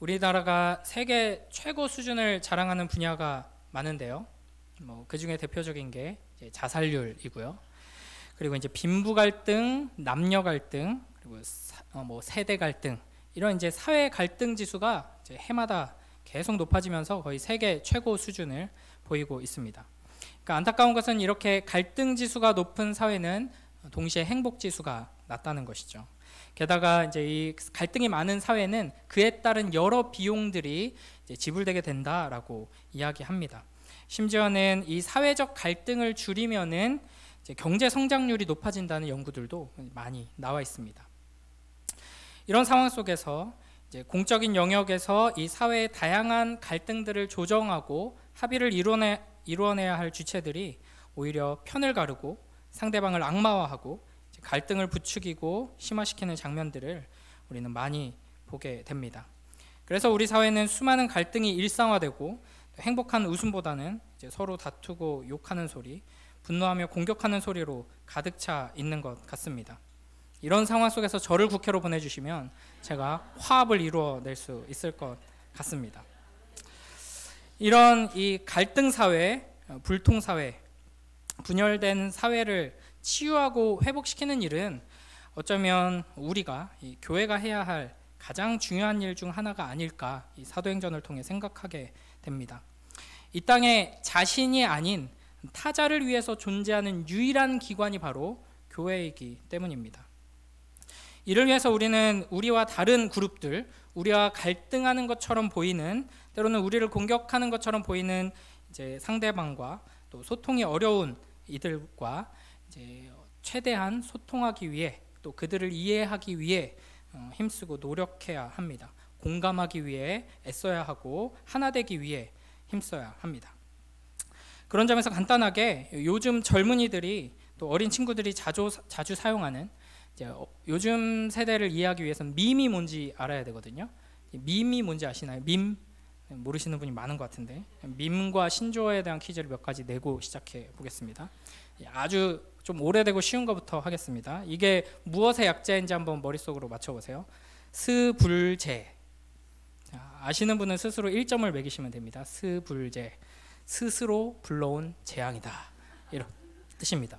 우리나라가 세계 최고 수준을 자랑하는 분야가 많은데요. 뭐그 중에 대표적인 게 자살률이고요. 그리고 이제 빈부 갈등, 남녀 갈등, 그리고 사, 어, 뭐 세대 갈등 이런 이제 사회 갈등 지수가 이제 해마다 계속 높아지면서 거의 세계 최고 수준을 보이고 있습니다. 그러니까 안타까운 것은 이렇게 갈등 지수가 높은 사회는 동시에 행복 지수가 낮다는 것이죠. 게다가 이제 이 갈등이 많은 사회는 그에 따른 여러 비용들이 지불되게 된다라고 이야기합니다. 심지어는 이 사회적 갈등을 줄이면은 경제 성장률이 높아진다는 연구들도 많이 나와 있습니다. 이런 상황 속에서 공적인 영역에서 이 사회의 다양한 갈등들을 조정하고 합의를 이뤄내, 이뤄내야 할 주체들이 오히려 편을 가르고 상대방을 악마화하고 갈등을 부추기고 심화시키는 장면들을 우리는 많이 보게 됩니다. 그래서 우리 사회는 수많은 갈등이 일상화되고 행복한 웃음보다는 서로 다투고 욕하는 소리, 분노하며 공격하는 소리로 가득 차 있는 것 같습니다. 이런 상황 속에서 저를 국회로 보내주시면 제가 화합을 이루어낼 수 있을 것 같습니다. 이런 이 갈등 사회, 어, 불통 사회, 분열된 사회를 치유하고 회복시키는 일은 어쩌면 우리가 교회가 해야 할 가장 중요한 일 중 하나가 아닐까 사도행전을 통해 생각하게 됩니다. 이 땅에 자신이 아닌 타자를 위해서 존재하는 유일한 기관이 바로 교회이기 때문입니다. 이를 위해서 우리는 우리와 다른 그룹들, 우리와 갈등하는 것처럼 보이는 때로는 우리를 공격하는 것처럼 보이는 이제 상대방과 또 소통이 어려운 이들과 이제 최대한 소통하기 위해 또 그들을 이해하기 위해 어, 힘쓰고 노력해야 합니다. 공감하기 위해 애써야 하고 하나 되기 위해 힘써야 합니다. 그런 점에서 간단하게 요즘 젊은이들이 또 어린 친구들이 자주 자주 사용하는 어, 요즘 세대를 이해하기 위해서는 밈이 뭔지 알아야 되거든요. 밈이 뭔지 아시나요? 밈 모르시는 분이 많은 것 같은데 밈과 신조어에 대한 퀴즈를 몇 가지 내고 시작해 보겠습니다. 아주 좀 오래되고 쉬운 것부터 하겠습니다. 이게 무엇의 약자인지 한번 머릿속으로 맞춰보세요. 스불제 아시는 분은 스스로 1점을 매기시면 됩니다. 스불제 스스로 불러온 재앙이다 이런 뜻입니다.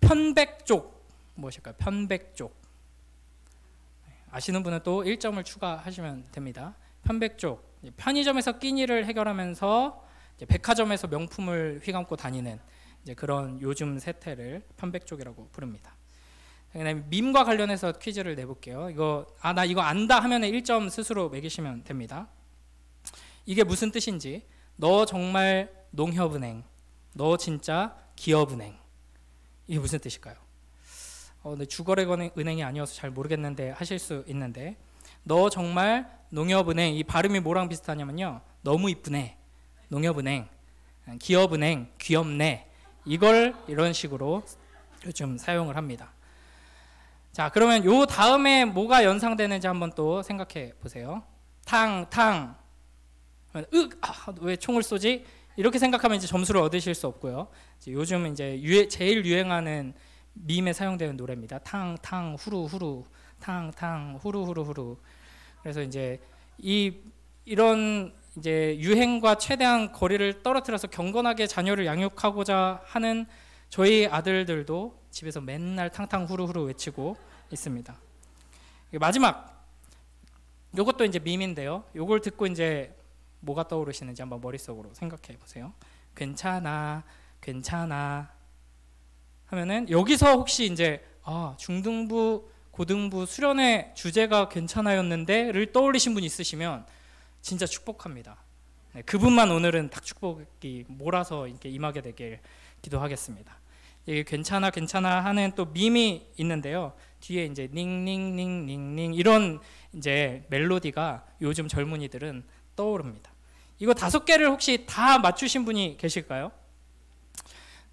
편백족 무엇일까요? 편백족 아시는 분은 또 1점을 추가하시면 됩니다. 편백족 편의점에서 끼니를 해결하면서 백화점에서 명품을 휘감고 다니는 이제 그런 요즘 세태를 편백 쪽이라고 부릅니다. 그다음에 밈과 관련해서 퀴즈를 내볼게요. 이거 아 나 이거 안다 하면 1점 스스로 매기시면 됩니다. 이게 무슨 뜻인지 너 정말 농협은행 너 진짜 기업은행 이게 무슨 뜻일까요? 어, 근데 주거래 은행이 아니어서 잘 모르겠는데 하실 수 있는데 너 정말 농협은행 이 발음이 뭐랑 비슷하냐면요 너무 이쁘네 농협은행 기업은행 귀엽네 이걸 이런 식으로 요즘 사용을 합니다. 자, 그러면 요 다음에 뭐가 연상되는지 한번 또 생각해 보세요. 탕, 탕. 으, 아, 왜 총을 쏘지? 이렇게 생각하면 이제 점수를 얻으실 수 없고요. 이제 요즘 이제 유해, 제일 유행하는 밈에 사용되는 노래입니다. 탕, 탕, 후루, 후루. 탕, 탕, 후루, 후루, 후루. 그래서 이제 이, 이런 이제 유행과 최대한 거리를 떨어뜨려서 경건하게 자녀를 양육하고자 하는 저희 아들들도 집에서 맨날 탕탕 후루후루 외치고 있습니다. 마지막 이것도 이제 밈인데요. 이걸 듣고 이제 뭐가 떠오르시는지 한번 머릿속으로 생각해 보세요. 괜찮아, 괜찮아 하면은 여기서 혹시 이제 아 중등부, 고등부 수련의 주제가 괜찮아였는데를 떠올리신 분 있으시면 진짜 축복합니다. 네, 그분만 오늘은 딱 축복이 몰아서 이렇게 임하게 되길 기도하겠습니다. 이게 예, 괜찮아 괜찮아 하는 또 밈이 있는데요. 뒤에 이제 닝 닝 닝 닝 닝 이런 이제 멜로디가 요즘 젊은이들은 떠오릅니다. 이거 다섯 개를 혹시 다 맞추신 분이 계실까요?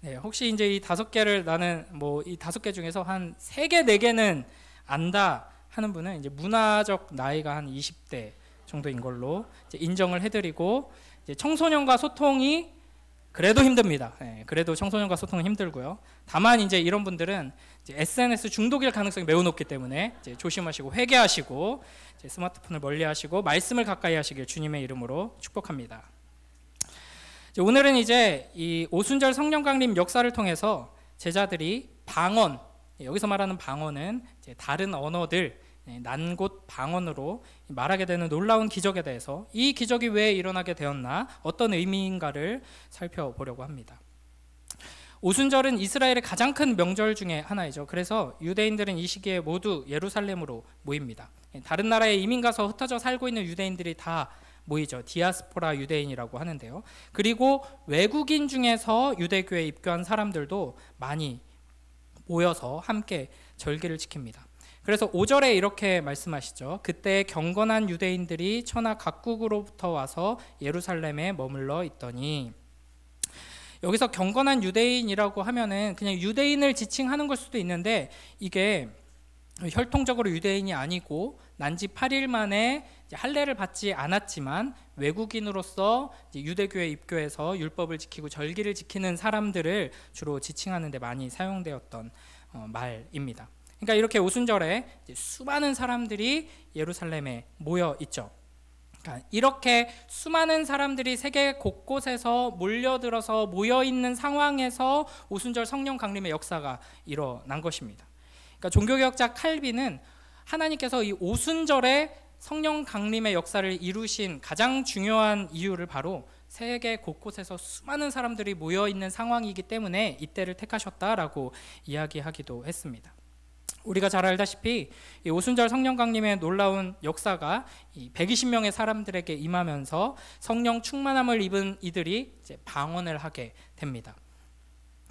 네, 혹시 이제 이 다섯 개를 나는 뭐 이 다섯 개 중에서 한 세 개, 네 개는 안다 하는 분은 이제 문화적 나이가 한 20대 정도인 걸로 인정을 해드리고 청소년과 소통이 그래도 힘듭니다. 예, 그래도 청소년과 소통은 힘들고요. 다만 이제 이런 분들은 이제 SNS 중독일 가능성이 매우 높기 때문에 조심하시고 회개하시고 스마트폰을 멀리하시고 말씀을 가까이 하시길 주님의 이름으로 축복합니다. 이제 오늘은 이제 이 오순절 성령 강림 역사를 통해서 제자들이 방언 여기서 말하는 방언은 다른 언어들 네, 난곳 방언으로 말하게 되는 놀라운 기적에 대해서 이 기적이 왜 일어나게 되었나 어떤 의미인가를 살펴보려고 합니다. 오순절은 이스라엘의 가장 큰 명절 중의 하나이죠. 그래서 유대인들은 이 시기에 모두 예루살렘으로 모입니다. 네, 다른 나라에 이민 가서 흩어져 살고 있는 유대인들이 다 모이죠. 디아스포라 유대인이라고 하는데요. 그리고 외국인 중에서 유대교에 입교한 사람들도 많이 모여서 함께 절기를 지킵니다. 그래서 5절에 이렇게 말씀하시죠. 그때 경건한 유대인들이 천하 각국으로부터 와서 예루살렘에 머물러 있더니 여기서 경건한 유대인이라고 하면은 그냥 유대인을 지칭하는 걸 수도 있는데 이게 혈통적으로 유대인이 아니고 난지 8일 만에 할례를 받지 않았지만 외국인으로서 유대교에 입교해서 율법을 지키고 절기를 지키는 사람들을 주로 지칭하는 데 많이 사용되었던 어, 말입니다. 그러니까 이렇게 오순절에 수많은 사람들이 예루살렘에 모여 있죠. 그러니까 이렇게 수많은 사람들이 세계 곳곳에서 몰려들어서 모여 있는 상황에서 오순절 성령 강림의 역사가 일어난 것입니다. 그러니까 종교개혁자 칼빈은 하나님께서 이 오순절에 성령 강림의 역사를 이루신 가장 중요한 이유를 바로 세계 곳곳에서 수많은 사람들이 모여 있는 상황이기 때문에 이때를 택하셨다라고 이야기하기도 했습니다. 우리가 잘 알다시피 오순절 성령강림의 놀라운 역사가 120명의 사람들에게 임하면서 성령 충만함을 입은 이들이 방언을 하게 됩니다.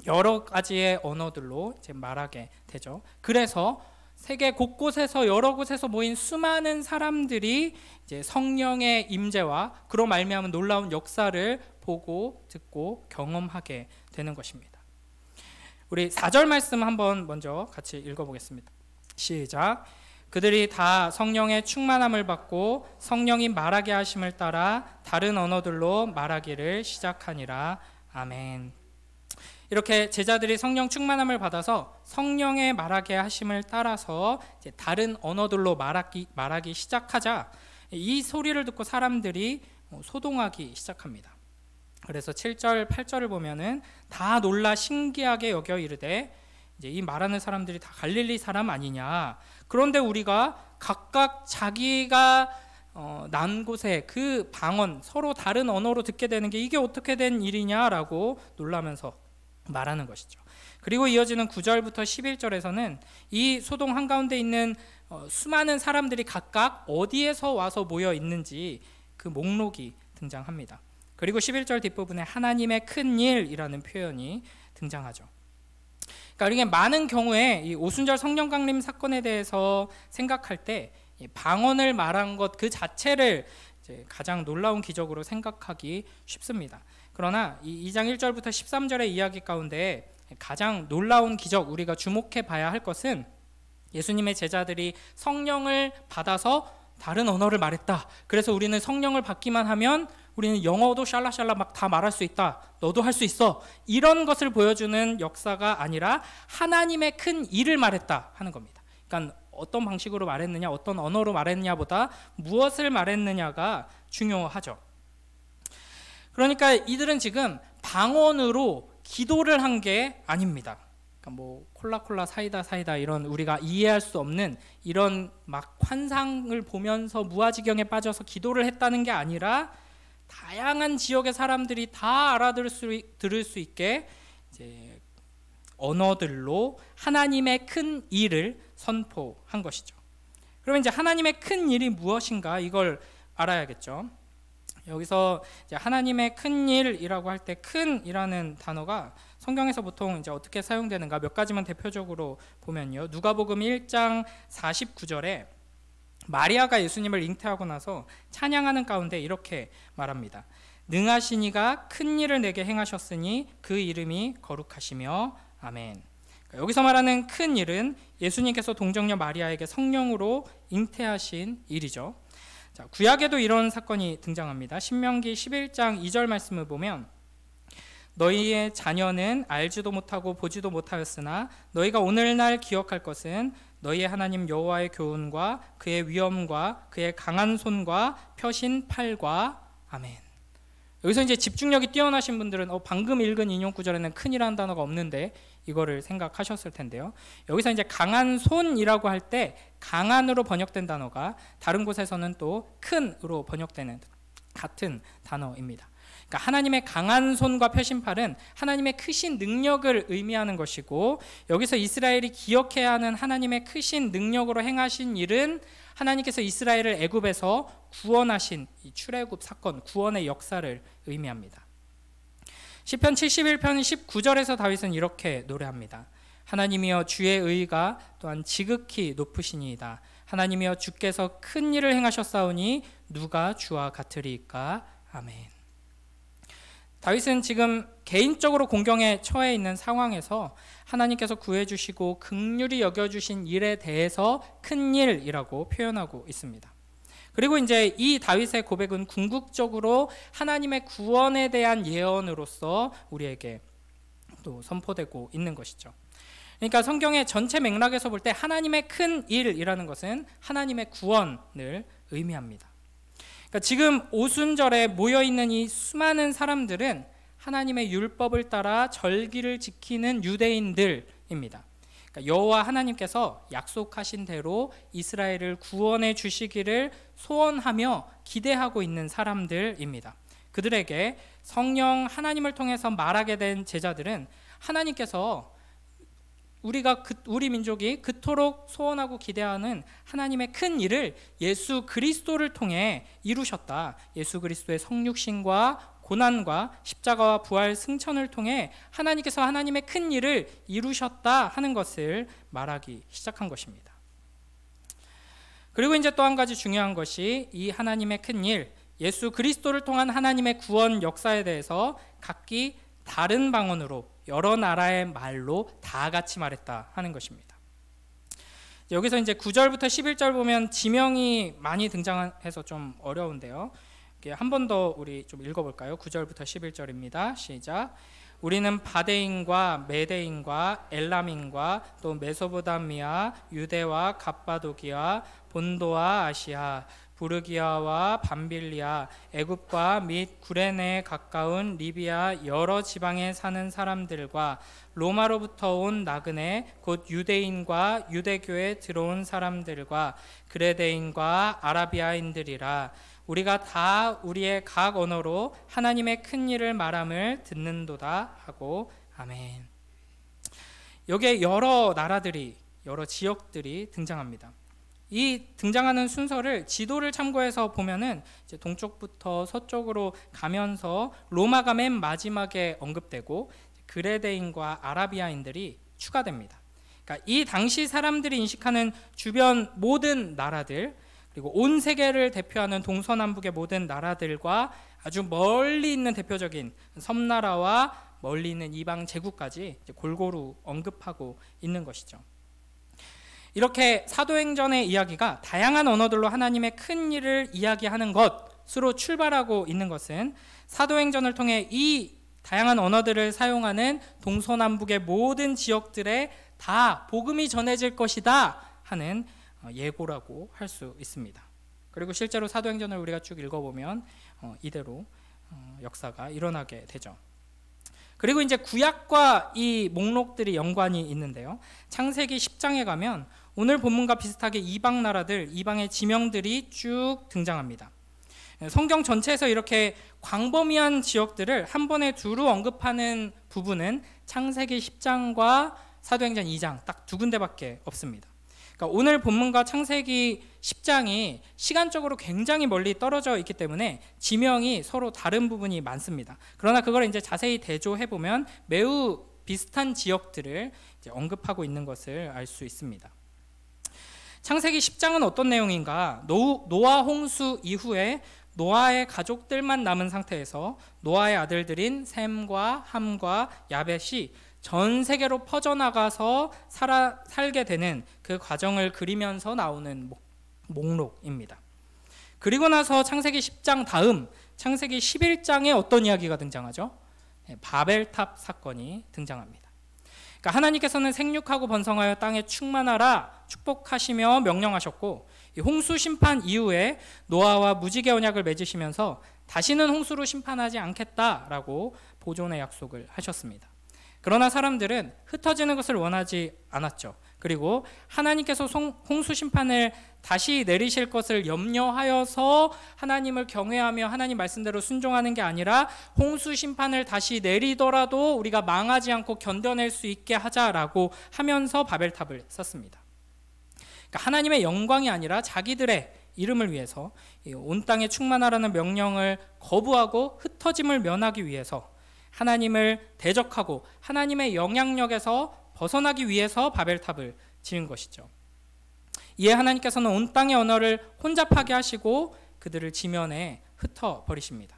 여러 가지의 언어들로 말하게 되죠. 그래서 세계 곳곳에서 여러 곳에서 모인 수많은 사람들이 성령의 임재와 그로 말미암은 놀라운 역사를 보고 듣고 경험하게 되는 것입니다. 우리 4절 말씀 한번 먼저 같이 읽어보겠습니다. 시작. 그들이 다 성령의 충만함을 받고 성령이 말하게 하심을 따라 다른 언어들로 말하기를 시작하니라. 아멘. 이렇게 제자들이 성령 충만함을 받아서 성령의 말하게 하심을 따라서 다른 언어들로 말하기, 말하기 시작하자 이 소리를 듣고 사람들이 뭐 소동하기 시작합니다. 그래서 7절, 8절을 보면은 다 놀라 신기하게 여겨 이르되 이제 이 말하는 사람들이 다 갈릴리 사람 아니냐. 그런데 우리가 각각 자기가 어, 난 곳에 그 방언 서로 다른 언어로 듣게 되는 게 이게 어떻게 된 일이냐라고 놀라면서 말하는 것이죠. 그리고 이어지는 9절부터 11절에서는 이 소동 한가운데 있는 어, 수많은 사람들이 각각 어디에서 와서 모여 있는지 그 목록이 등장합니다. 그리고 11절 뒷부분에 하나님의 큰 일이라는 표현이 등장하죠. 그러니까 우리게 많은 경우에 이 오순절 성령 강림 사건에 대해서 생각할 때 방언을 말한 것 그 자체를 가장 놀라운 기적으로 생각하기 쉽습니다. 그러나 이 2장 1절부터 13절의 이야기 가운데 가장 놀라운 기적 우리가 주목해 봐야 할 것은 예수님의 제자들이 성령을 받아서 다른 언어를 말했다. 그래서 우리는 성령을 받기만 하면 우리는 영어도 샬라샬라 막 다 말할 수 있다. 너도 할 수 있어. 이런 것을 보여주는 역사가 아니라 하나님의 큰 일을 말했다 하는 겁니다. 그러니까 어떤 방식으로 말했느냐, 어떤 언어로 말했냐보다 무엇을 말했느냐가 중요하죠. 그러니까 이들은 지금 방언으로 기도를 한 게 아닙니다. 그러니까 뭐 콜라콜라 사이다 사이다 이런 우리가 이해할 수 없는 이런 막 환상을 보면서 무아지경에 빠져서 기도를 했다는 게 아니라 다양한 지역의 사람들이 다 알아들을 수, 있게 이제 언어들로 하나님의 큰 일을 선포한 것이죠. 그러면 이제 하나님의 큰 일이 무엇인가 이걸 알아야겠죠. 여기서 하나님의 큰 일이라고 할 때 큰이라는 단어가 성경에서 보통 이제 어떻게 사용되는가 몇 가지만 대표적으로 보면요. 누가복음 1장 49절에 마리아가 예수님을 잉태하고 나서 찬양하는 가운데 이렇게 말합니다. 능하시니가 큰 일을 내게 행하셨으니 그 이름이 거룩하시며 아멘. 그러니까 여기서 말하는 큰 일은 예수님께서 동정녀 마리아에게 성령으로 잉태하신 일이죠. 자, 구약에도 이런 사건이 등장합니다. 신명기 11장 2절 말씀을 보면 너희의 자녀는 알지도 못하고 보지도 못하였으나 너희가 오늘날 기억할 것은 너희의 하나님 여호와의 교훈과 그의 위엄과 그의 강한 손과 펴신 팔과 아멘. 여기서 이제 집중력이 뛰어나신 분들은 어, 방금 읽은 인용 구절에는 큰이라는 단어가 없는데 이거를 생각하셨을 텐데요. 여기서 이제 강한 손이라고 할 때 강한으로 번역된 단어가 다른 곳에서는 또 큰으로 번역되는 같은 단어입니다. 그러니까 하나님의 강한 손과 표심 팔은 하나님의 크신 능력을 의미하는 것이고 여기서 이스라엘이 기억해야 하는 하나님의 크신 능력으로 행하신 일은 하나님께서 이스라엘을 애굽에서 구원하신 이 출애굽 사건 구원의 역사를 의미합니다. 시편 71편 19절에서 다윗은 이렇게 노래합니다. 하나님이여 주의 의가 또한 지극히 높으시니이다. 하나님이여 주께서 큰 일을 행하셨사오니 누가 주와 같으리까 아멘. 다윗은 지금 개인적으로 공경에 처해 있는 상황에서 하나님께서 구해주시고 극률이 여겨주신 일에 대해서 큰 일이라고 표현하고 있습니다. 그리고 이제 이 다윗의 고백은 궁극적으로 하나님의 구원에 대한 예언으로서 우리에게 또 선포되고 있는 것이죠. 그러니까 성경의 전체 맥락에서 볼 때 하나님의 큰 일이라는 것은 하나님의 구원을 의미합니다. 그러니까 지금 오순절에 모여 있는 이 수많은 사람들은 하나님의 율법을 따라 절기를 지키는 유대인들입니다. 그러니까 여호와 하나님께서 약속하신 대로 이스라엘을 구원해 주시기를 소원하며 기대하고 있는 사람들입니다. 그들에게 성령 하나님을 통해서 말하게 된 제자들은 하나님께서 우리가 그, 우리 민족이 그토록 소원하고 기대하는 하나님의 큰 일을 예수 그리스도를 통해 이루셨다. 예수 그리스도의 성육신과 고난과 십자가와 부활 승천을 통해 하나님께서 하나님의 큰 일을 이루셨다 하는 것을 말하기 시작한 것입니다. 그리고 이제 또 한 가지 중요한 것이 이 하나님의 큰 일, 예수 그리스도를 통한 하나님의 구원 역사에 대해서 각기 다른 방언으로 여러 나라의 말로 다 같이 말했다 하는 것입니다. 여기서 이제 9절부터 11절 보면 지명이 많이 등장해서 좀 어려운데요. 한 번 더 우리 좀 읽어볼까요? 9절부터 11절입니다. 시작. 우리는 바데인과 메데인과 엘람인과 또 메소보다미아, 유대와 갑바도기아, 본도와 아시아, 부르기아와 밤빌리아, 애굽과 및 구레네에 가까운 리비아 여러 지방에 사는 사람들과 로마로부터 온 나그네 곧 유대인과 유대교에 들어온 사람들과 그레데인과 아라비아인들이라 우리가 다 우리의 각 언어로 하나님의 큰 일을 말함을 듣는도다 하고 아멘. 여기에 여러 나라들이 여러 지역들이 등장합니다. 이 등장하는 순서를 지도를 참고해서 보면은 이제 동쪽부터 서쪽으로 가면서 로마가 맨 마지막에 언급되고 그레데인과 아라비아인들이 추가됩니다. 그러니까 이 당시 사람들이 인식하는 주변 모든 나라들 그리고 온 세계를 대표하는 동서남북의 모든 나라들과 아주 멀리 있는 대표적인 섬나라와 멀리 있는 이방 제국까지 골고루 언급하고 있는 것이죠. 이렇게 사도행전의 이야기가 다양한 언어들로 하나님의 큰 일을 이야기하는 것으로 출발하고 있는 것은 사도행전을 통해 이 다양한 언어들을 사용하는 동서남북의 모든 지역들에 다 복음이 전해질 것이다 하는 어, 예고라고 할 수 있습니다. 그리고 실제로 사도행전을 우리가 쭉 읽어보면 어, 이대로 어, 역사가 일어나게 되죠. 그리고 이제 구약과 이 목록들이 연관이 있는데요. 창세기 10장에 가면 오늘 본문과 비슷하게 이방 나라들, 이방의 지명들이 쭉 등장합니다. 성경 전체에서 이렇게 광범위한 지역들을 한 번에 두루 언급하는 부분은 창세기 10장과 사도행전 2장 딱 두 군데밖에 없습니다. 그러니까 오늘 본문과 창세기 10장이 시간적으로 굉장히 멀리 떨어져 있기 때문에 지명이 서로 다른 부분이 많습니다. 그러나 그걸 이제 자세히 대조해 보면 매우 비슷한 지역들을 언급하고 있는 것을 알 수 있습니다. 창세기 10장은 어떤 내용인가? 노아 홍수 이후에 노아의 가족들만 남은 상태에서 노아의 아들들인 샘과 함과 야벳이 전 세계로 퍼져나가서 살아, 살게 되는 그 과정을 그리면서 나오는 목록입니다. 그리고 나서 창세기 10장 다음 창세기 11장에 어떤 이야기가 등장하죠? 네, 바벨탑 사건이 등장합니다. 그러니까 하나님께서는 생육하고 번성하여 땅에 충만하라 축복하시며 명령하셨고 홍수 심판 이후에 노아와 무지개 언약을 맺으시면서 다시는 홍수로 심판하지 않겠다라고 보존의 약속을 하셨습니다. 그러나 사람들은 흩어지는 것을 원하지 않았죠. 그리고 하나님께서 홍수 심판을 다시 내리실 것을 염려하여서 하나님을 경외하며 하나님 말씀대로 순종하는 게 아니라 홍수 심판을 다시 내리더라도 우리가 망하지 않고 견뎌낼 수 있게 하자라고 하면서 바벨탑을 썼습니다. 그러니까 하나님의 영광이 아니라 자기들의 이름을 위해서 온 땅에 충만하라는 명령을 거부하고 흩어짐을 면하기 위해서 하나님을 대적하고 하나님의 영향력에서 벗어나기 위해서 바벨탑을 지은 것이죠. 이에 하나님께서는 온 땅의 언어를 혼잡하게 하시고 그들을 지면에 흩어 버리십니다.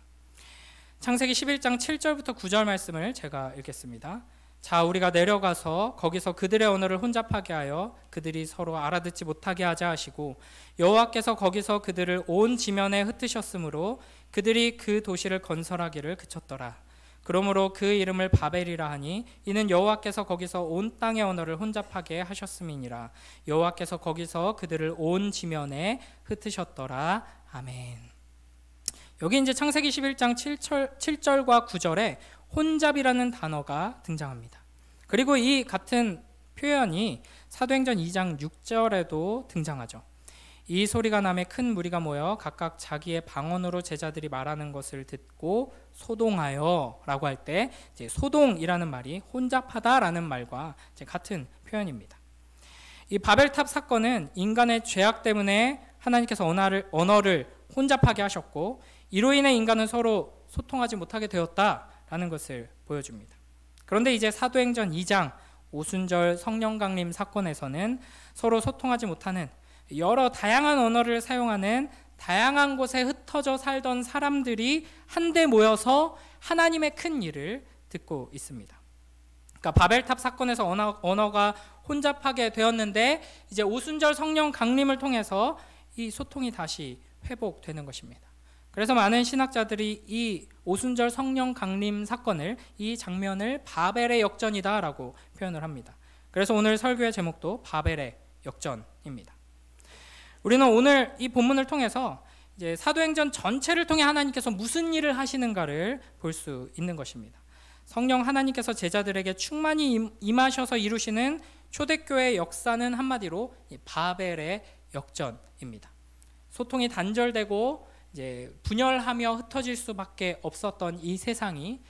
창세기 11장 7절부터 9절 말씀을 제가 읽겠습니다. 자 우리가 내려가서 거기서 그들의 언어를 혼잡하게 하여 그들이 서로 알아듣지 못하게 하자 하시고 여호와께서 거기서 그들을 온 지면에 흩으셨으므로 그들이 그 도시를 건설하기를 그쳤더라. 그러므로 그 이름을 바벨이라 하니 이는 여호와께서 거기서 온 땅의 언어를 혼잡하게 하셨음이니라 여호와께서 거기서 그들을 온 지면에 흩으셨더라 아멘. 여기 이제 창세기 11장 7절, 7절과 9절에 혼잡이라는 단어가 등장합니다. 그리고 이 같은 표현이 사도행전 2장 6절에도 등장하죠. 이 소리가 남에 큰 무리가 모여 각각 자기의 방언으로 제자들이 말하는 것을 듣고 소동하여라고 할 때 소동이라는 말이 혼잡하다라는 말과 같은 표현입니다. 이 바벨탑 사건은 인간의 죄악 때문에 하나님께서 언어를, 언어를 혼잡하게 하셨고 이로 인해 인간은 서로 소통하지 못하게 되었다라는 것을 보여줍니다. 그런데 이제 사도행전 2장 오순절 성령 강림 사건에서는 서로 소통하지 못하는 여러 다양한 언어를 사용하는 다양한 곳에 흩어져 살던 사람들이 한데 모여서 하나님의 큰 일을 듣고 있습니다. 그러니까 바벨탑 사건에서 언어, 언어가 혼잡하게 되었는데 이제 오순절 성령 강림을 통해서 이 소통이 다시 회복되는 것입니다. 그래서 많은 신학자들이 이 오순절 성령 강림 사건을 이 장면을 바벨의 역전이다라고 표현을 합니다. 그래서 오늘 설교의 제목도 바벨의 역전입니다. 우리는 오늘 이 본문을 통해서 이제 사도행전 전체를 통해 하나님께서 무슨 일을 하시는가를 볼 수 있는 것입니다. 성령 하나님께서 제자들에게 충만히 임하셔서 이루시는 초대교회 역사는 한마디로 바벨의 역전입니다. 소통이 단절되고 이제 분열하며 흩어질 수밖에 없었던 이 세상이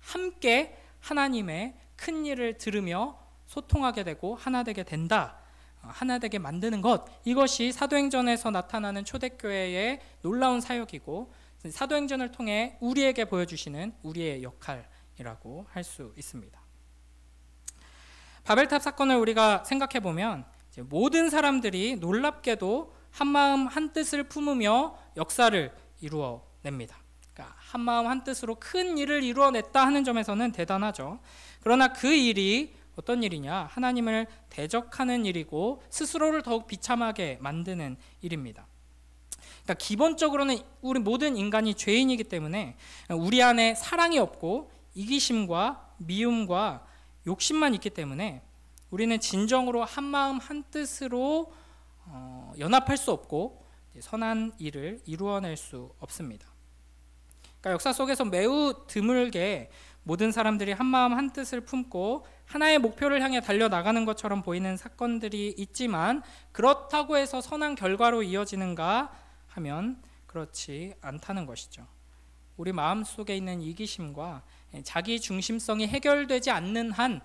함께 하나님의 큰 일을 들으며 소통하게 되고 하나 되게 된다. 하나 되게 만드는 것 이것이 사도행전에서 나타나는 초대교회의 놀라운 사역이고 사도행전을 통해 우리에게 보여주시는 우리의 역할이라고 할 수 있습니다. 바벨탑 사건을 우리가 생각해 보면 모든 사람들이 놀랍게도 한 마음 한 뜻을 품으며 역사를 이루어냅니다. 그러니까 한 마음 한 뜻으로 큰 일을 이루어냈다 하는 점에서는 대단하죠. 그러나 그 일이 어떤 일이냐? 하나님을 대적하는 일이고 스스로를 더욱 비참하게 만드는 일입니다. 그러니까 기본적으로는 우리 모든 인간이 죄인이기 때문에 우리 안에 사랑이 없고 이기심과 미움과 욕심만 있기 때문에 우리는 진정으로 한 마음 한 뜻으로 어, 연합할 수 없고 선한 일을 이루어낼 수 없습니다. 그러니까 역사 속에서 매우 드물게 모든 사람들이 한마음 한뜻을 품고 하나의 목표를 향해 달려나가는 것처럼 보이는 사건들이 있지만 그렇다고 해서 선한 결과로 이어지는가 하면 그렇지 않다는 것이죠. 우리 마음 속에 있는 이기심과 자기 중심성이 해결되지 않는 한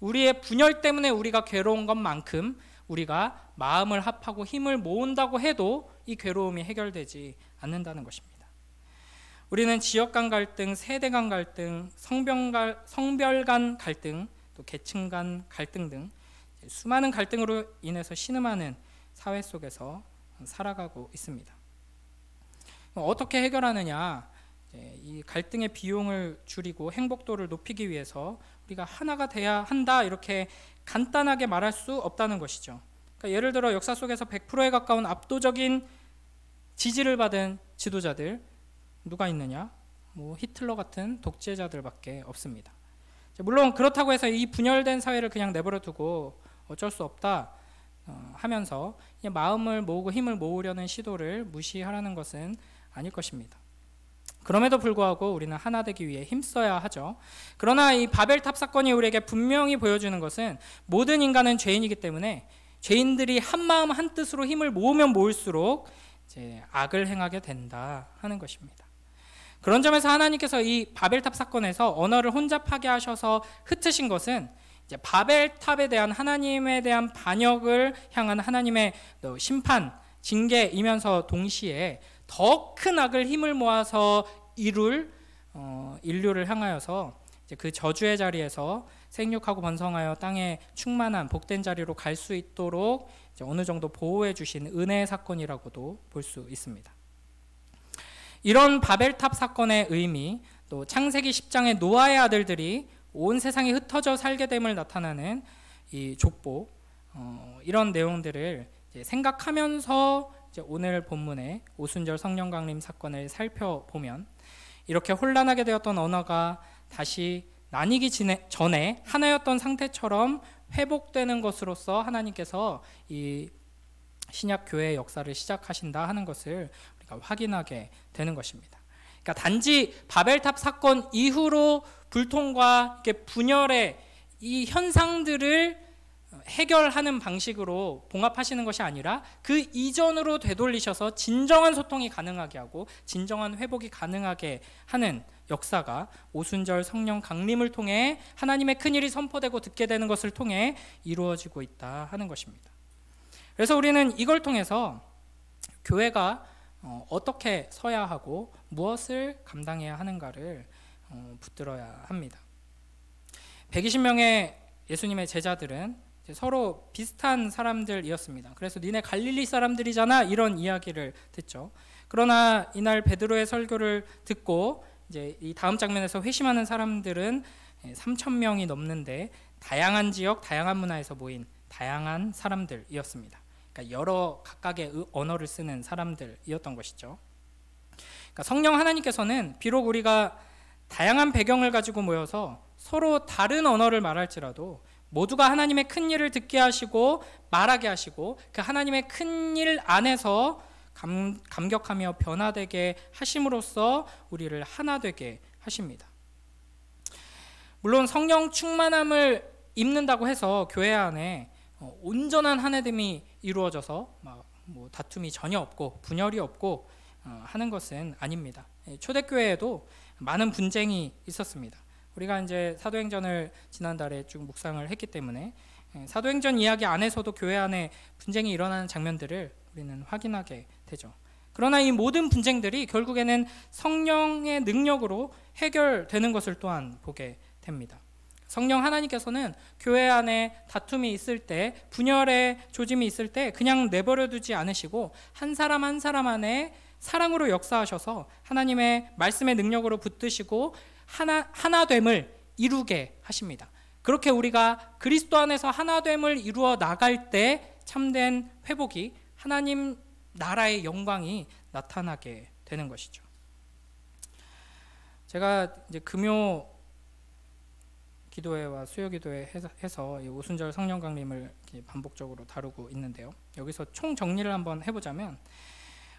우리의 분열 때문에 우리가 괴로운 것만큼 우리가 마음을 합하고 힘을 모은다고 해도 이 괴로움이 해결되지 않는다는 것입니다. 우리는 지역 간 갈등, 세대 간 갈등, 성별 간 갈등, 또 계층 간 갈등 등 수많은 갈등으로 인해서 신음하는 사회 속에서 살아가고 있습니다. 어떻게 해결하느냐? 이 갈등의 비용을 줄이고 행복도를 높이기 위해서 우리가 하나가 돼야 한다 이렇게 간단하게 말할 수 없다는 것이죠. 그러니까 예를 들어 역사 속에서 100%에 가까운 압도적인 지지를 받은 지도자들 누가 있느냐? 뭐 히틀러 같은 독재자들밖에 없습니다. 물론 그렇다고 해서 이 분열된 사회를 그냥 내버려 두고 어쩔 수 없다 어, 하면서 마음을 모으고 힘을 모으려는 시도를 무시하라는 것은 아닐 것입니다. 그럼에도 불구하고 우리는 하나 되기 위해 힘써야 하죠. 그러나 이 바벨탑 사건이 우리에게 분명히 보여주는 것은 모든 인간은 죄인이기 때문에 죄인들이 한 마음 한 뜻으로 힘을 모으면 모을수록 악을 행하게 된다 하는 것입니다. 그런 점에서 하나님께서 이 바벨탑 사건에서 언어를 혼잡하게 하셔서 흩으신 것은 이제 바벨탑에 대한 하나님에 대한 반역을 향한 하나님의 심판, 징계이면서 동시에 더 큰 악을 힘을 모아서 이룰 어, 인류를 향하여서 그 저주의 자리에서 생육하고 번성하여 땅에 충만한 복된 자리로 갈 수 있도록 어느 정도 보호해 주신 은혜의 사건이라고도 볼 수 있습니다. 이런 바벨탑 사건의 의미, 또 창세기 10장의 노아의 아들들이 온 세상에 흩어져 살게 됨을 나타내는이 족보, 어, 이런 내용들을 생각하면서 오늘 본문의 오순절 성령 강림 사건을 살펴보면 이렇게 혼란하게 되었던 언어가 다시 나뉘기 전에 하나였던 상태처럼 회복되는 것으로서 하나님께서 이 신약 교회의 역사를 시작하신다 하는 것을 그러니까 확인하게 되는 것입니다. 그러니까 단지 바벨탑 사건 이후로 불통과 분열의 이 현상들을 해결하는 방식으로 봉합하시는 것이 아니라 그 이전으로 되돌리셔서 진정한 소통이 가능하게 하고 진정한 회복이 가능하게 하는 역사가 오순절 성령 강림을 통해 하나님의 큰 일이 선포되고 듣게 되는 것을 통해 이루어지고 있다 하는 것입니다. 그래서 우리는 이걸 통해서 교회가 어, 떻게 서야 하고 무엇을 감당해야 하는가를 어, 붙들어야 합니다. 120명의 예수님의 제자들은 서로 비슷한 사람들이었습니다. 그래서 니네 갈릴리 사람들이잖아 이런 이야기를 듣죠. 그러나 이날 베드로의 설교를 듣고 이제 이 다음 장면에서 회심하는 사람들은 3천 예, 명이 넘는데 다양한 지역, 다양한 문화에서 모인 다양한 사람들이었습니다. 그러니까 여러 각각의 언어를 쓰는 사람들이었던 것이죠. 그러니까 성령 하나님께서는 비록 우리가 다양한 배경을 가지고 모여서 서로 다른 언어를 말할지라도 모두가 하나님의 큰 일을 듣게 하시고 말하게 하시고 그 하나님의 큰 일 안에서 감, 감격하며 변화되게 하심으로써 우리를 하나 되게 하십니다. 물론 성령 충만함을 입는다고 해서 교회 안에 어, 온전한 하나됨이 이루어져서 뭐 다툼이 전혀 없고 분열이 없고 어, 하는 것은 아닙니다. 예, 초대교회에도 많은 분쟁이 있었습니다. 우리가 이제 사도행전을 지난달에 쭉 묵상을 했기 때문에 예, 사도행전 이야기 안에서도 교회 안에 분쟁이 일어나는 장면들을 우리는 확인하게 되죠. 그러나 이 모든 분쟁들이 결국에는 성령의 능력으로 해결되는 것을 또한 보게 됩니다. 성령 하나님께서는 교회 안에 다툼이 있을 때, 분열의 조짐이 있을 때 그냥 내버려 두지 않으시고 한 사람 한 사람 안에 사랑으로 역사하셔서 하나님의 말씀의 능력으로 붙드시고 하나 하나됨을 이루게 하십니다. 그렇게 우리가 그리스도 안에서 하나됨을 이루어 나갈 때 참된 회복이 하나님 나라의 영광이 나타나게 되는 것이죠. 제가 이제 금요 기도회와 수요 기도회 해서 오순절 성령 강림을 반복적으로 다루고 있는데요. 여기서 총 정리를 한번 해보자면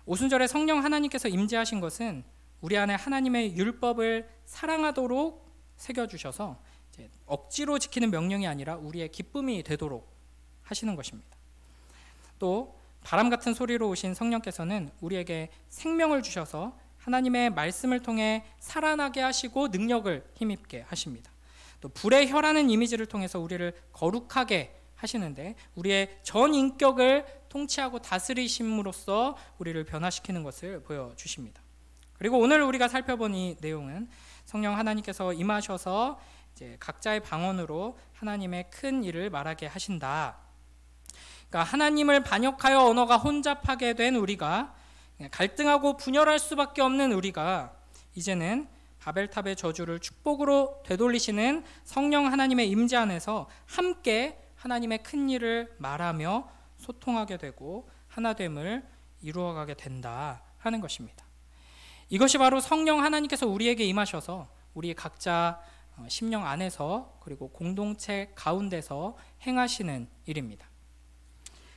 오순절에 성령 하나님께서 임재하신 것은 우리 안에 하나님의 율법을 사랑하도록 새겨주셔서 억지로 지키는 명령이 아니라 우리의 기쁨이 되도록 하시는 것입니다. 또 바람 같은 소리로 오신 성령께서는 우리에게 생명을 주셔서 하나님의 말씀을 통해 살아나게 하시고 능력을 힘입게 하십니다. 또 불의 혀라는 이미지를 통해서 우리를 거룩하게 하시는데 우리의 전 인격을 통치하고 다스리심으로써 우리를 변화시키는 것을 보여주십니다. 그리고 오늘 우리가 살펴본 이 내용은 성령 하나님께서 임하셔서 이제 각자의 방언으로 하나님의 큰 일을 말하게 하신다. 그러니까 하나님을 반역하여 언어가 혼잡하게 된 우리가 갈등하고 분열할 수밖에 없는 우리가 이제는 바벨탑의 저주를 축복으로 되돌리시는 성령 하나님의 임재 안에서 함께 하나님의 큰 일을 말하며 소통하게 되고 하나됨을 이루어가게 된다 하는 것입니다. 이것이 바로 성령 하나님께서 우리에게 임하셔서 우리 각자 어, 심령 안에서 그리고 공동체 가운데서 행하시는 일입니다.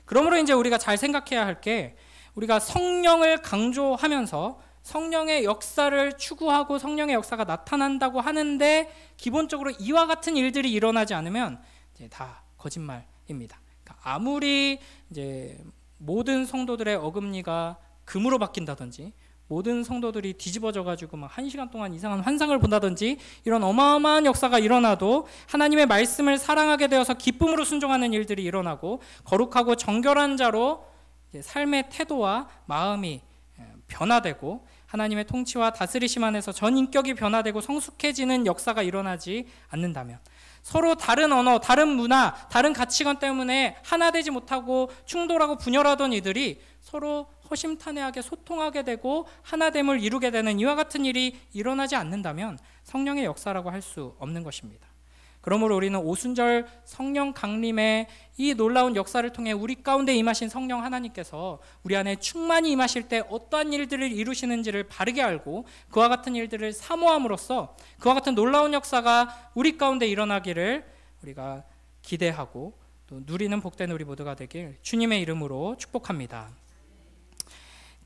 그러므로 이제 우리가 잘 생각해야 할 게 우리가 성령을 강조하면서 성령의 역사를 추구하고 성령의 역사가 나타난다고 하는데 기본적으로 이와 같은 일들이 일어나지 않으면 이제 다 거짓말입니다. 그러니까 아무리 이제 모든 성도들의 어금니가 금으로 바뀐다든지 모든 성도들이 뒤집어져 가지고 막한 시간 동안 이상한 환상을 본다든지 이런 어마어마한 역사가 일어나도 하나님의 말씀을 사랑하게 되어서 기쁨으로 순종하는 일들이 일어나고 거룩하고 정결한 자로 삶의 태도와 마음이 예, 변화되고 하나님의 통치와 다스리심 안에서 전 인격이 변화되고 성숙해지는 역사가 일어나지 않는다면 서로 다른 언어, 다른 문화, 다른 가치관 때문에 하나 되지 못하고 충돌하고 분열하던 이들이 서로 허심탄회하게 소통하게 되고 하나됨을 이루게 되는 이와 같은 일이 일어나지 않는다면 성령의 역사라고 할 수 없는 것입니다. 그러므로 우리는 오순절 성령 강림의 이 놀라운 역사를 통해 우리 가운데 임하신 성령 하나님께서 우리 안에 충만히 임하실 때 어떠한 일들을 이루시는지를 바르게 알고 그와 같은 일들을 사모함으로써 그와 같은 놀라운 역사가 우리 가운데 일어나기를 우리가 기대하고 또 누리는 복된 우리 모두가 되길 주님의 이름으로 축복합니다.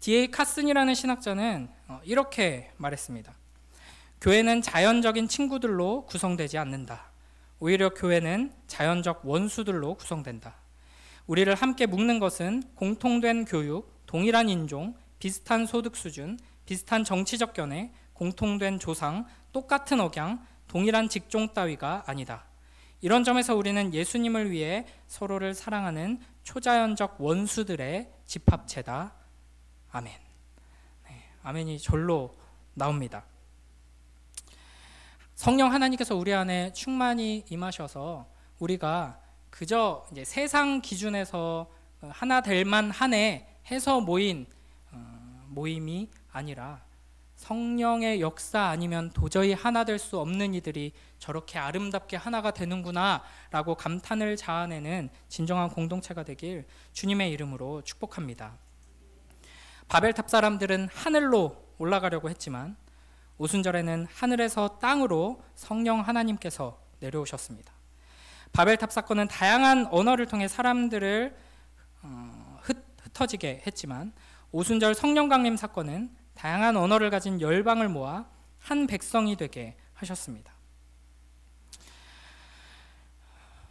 D.A. 카슨이라는 신학자는 어, 이렇게 말했습니다. 교회는 자연적인 친구들로 구성되지 않는다. 오히려 교회는 자연적 원수들로 구성된다. 우리를 함께 묶는 것은 공통된 교육, 동일한 인종, 비슷한 소득 수준, 비슷한 정치적 견해, 공통된 조상, 똑같은 억양, 동일한 직종 따위가 아니다. 이런 점에서 우리는 예수님을 위해 서로를 사랑하는 초자연적 원수들의 집합체다. 아멘. 네, 아멘이 절로 나옵니다. 성령 하나님께서 우리 안에 충만히 임하셔서 우리가 그저 이제 세상 기준에서 어, 하나 될 만한에 해서 모인 어, 모임이 아니라 성령의 역사 아니면 도저히 하나 될 수 없는 이들이 저렇게 아름답게 하나가 되는구나라고 감탄을 자아내는 진정한 공동체가 되길 주님의 이름으로 축복합니다. 바벨탑 사람들은 하늘로 올라가려고 했지만 오순절에는 하늘에서 땅으로 성령 하나님께서 내려오셨습니다. 바벨탑 사건은 다양한 언어를 통해 사람들을 어, 흩어지게 했지만 오순절 성령 강림 사건은 다양한 언어를 가진 열방을 모아 한 백성이 되게 하셨습니다.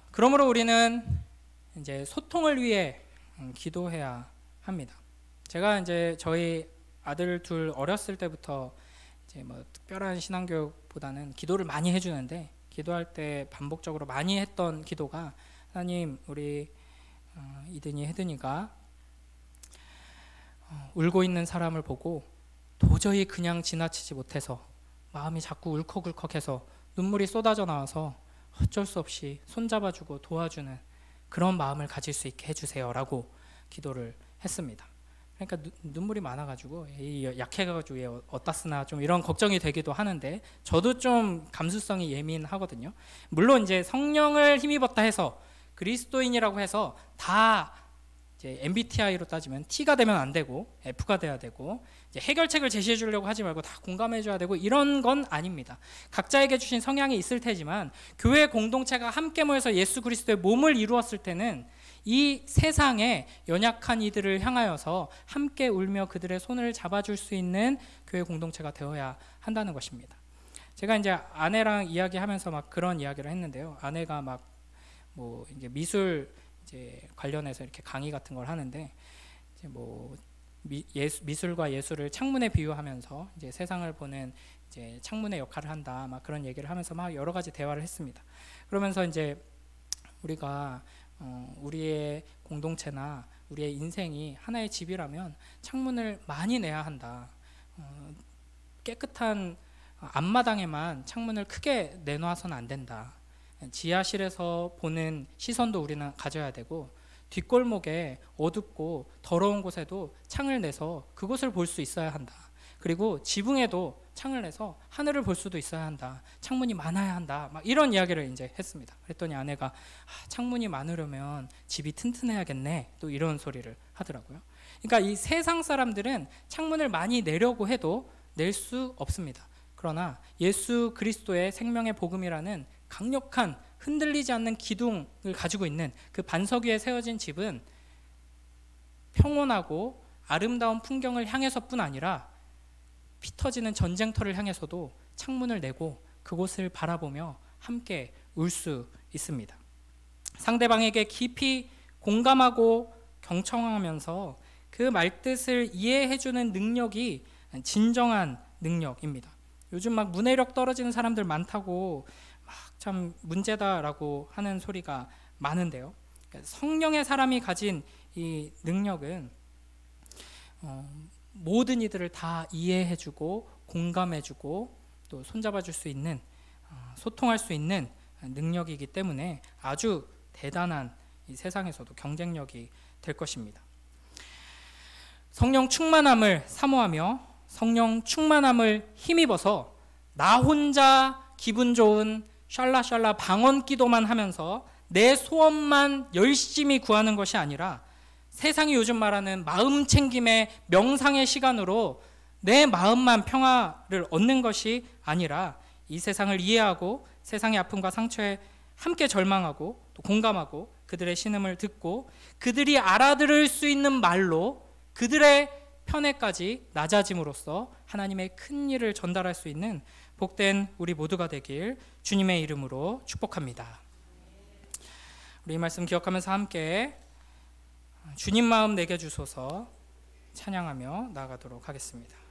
그러므로 우리는 이제 소통을 위해 음, 기도해야 합니다. 제가 이제 저희 아들 둘 어렸을 때부터 이제 뭐 특별한 신앙교육보다는 기도를 많이 해주는데 기도할 때 반복적으로 많이 했던 기도가 하나님 우리 어, 이든이 헤드니가 어, 울고 있는 사람을 보고 도저히 그냥 지나치지 못해서 마음이 자꾸 울컥울컥해서 눈물이 쏟아져 나와서 어쩔 수 없이 손잡아주고 도와주는 그런 마음을 가질 수 있게 해주세요라고 기도를 했습니다. 그러니까 누, 눈물이 많아가지고 예, 약해가지고 얘 예, 어따 쓰나 좀 이런 걱정이 되기도 하는데 저도 좀 감수성이 예민하거든요. 물론 이제 성령을 힘입었다 해서 그리스도인이라고 해서 다 MBTI로 따지면 T가 되면 안 되고 F가 돼야 되고 해결책을 제시해 주려고 하지 말고 다 공감해 줘야 되고 이런 건 아닙니다. 각자에게 주신 성향이 있을 테지만 교회 공동체가 함께 모여서 예수 그리스도의 몸을 이루었을 때는 이 세상에 연약한 이들을 향하여서 함께 울며 그들의 손을 잡아줄 수 있는 교회 공동체가 되어야 한다는 것입니다. 제가 이제 아내랑 이야기하면서 막 그런 이야기를 했는데요. 아내가 막 뭐 이제 미술 이제 관련해서 이렇게 강의 같은 걸 하는데 이제 뭐 미, 예수, 미술과 예술을 창문에 비유하면서 이제 세상을 보는 이제 창문의 역할을 한다 막 그런 얘기를 하면서 막 여러 가지 대화를 했습니다. 그러면서 이제 우리가 어, 우리의 공동체나 우리의 인생이 하나의 집이라면 창문을 많이 내야 한다. 어, 깨끗한 앞마당에만 창문을 크게 내놔서는 안 된다. 지하실에서 보는 시선도 우리는 가져야 되고 뒷골목에 어둡고 더러운 곳에도 창을 내서 그곳을 볼 수 있어야 한다. 그리고 지붕에도 창을 내서 하늘을 볼 수도 있어야 한다. 창문이 많아야 한다. 막 이런 이야기를 이제 했습니다. 그랬더니 아내가 아, 창문이 많으려면 집이 튼튼해야겠네. 또 이런 소리를 하더라고요. 그러니까 이 세상 사람들은 창문을 많이 내려고 해도 낼 수 없습니다. 그러나 예수 그리스도의 생명의 복음이라는 강력한 흔들리지 않는 기둥을 가지고 있는 그 반석 위에 세워진 집은 평온하고 아름다운 풍경을 향해서뿐 아니라 피 터지는 전쟁터를 향해서도 창문을 내고 그곳을 바라보며 함께 울 수 있습니다. 상대방에게 깊이 공감하고 경청하면서 그 말뜻을 이해해주는 능력이 진정한 능력입니다. 요즘 막 문해력 떨어지는 사람들 많다고 막 참 문제다라고 하는 소리가 많은데요. 성령의 사람이 가진 이 능력은 어, 모든 이들을 다 이해해주고 공감해주고 또 손잡아줄 수 있는 어, 소통할 수 있는 능력이기 때문에 아주 대단한 이 세상에서도 경쟁력이 될 것입니다. 성령 충만함을 사모하며 성령 충만함을 힘입어서 나 혼자 기분 좋은 샬라샬라 방언 기도만 하면서 내 소원만 열심히 구하는 것이 아니라 세상이 요즘 말하는 마음 챙김의 명상의 시간으로 내 마음만 평화를 얻는 것이 아니라 이 세상을 이해하고 세상의 아픔과 상처에 함께 절망하고 또 공감하고 그들의 신음을 듣고 그들이 알아들을 수 있는 말로 그들의 편에까지 낮아짐으로써 하나님의 큰 일을 전달할 수 있는 복된 우리 모두가 되길 주님의 이름으로 축복합니다. 우리 이 말씀 기억하면서 함께 주님 마음 내게 주소서 찬양하며 나가도록 하겠습니다.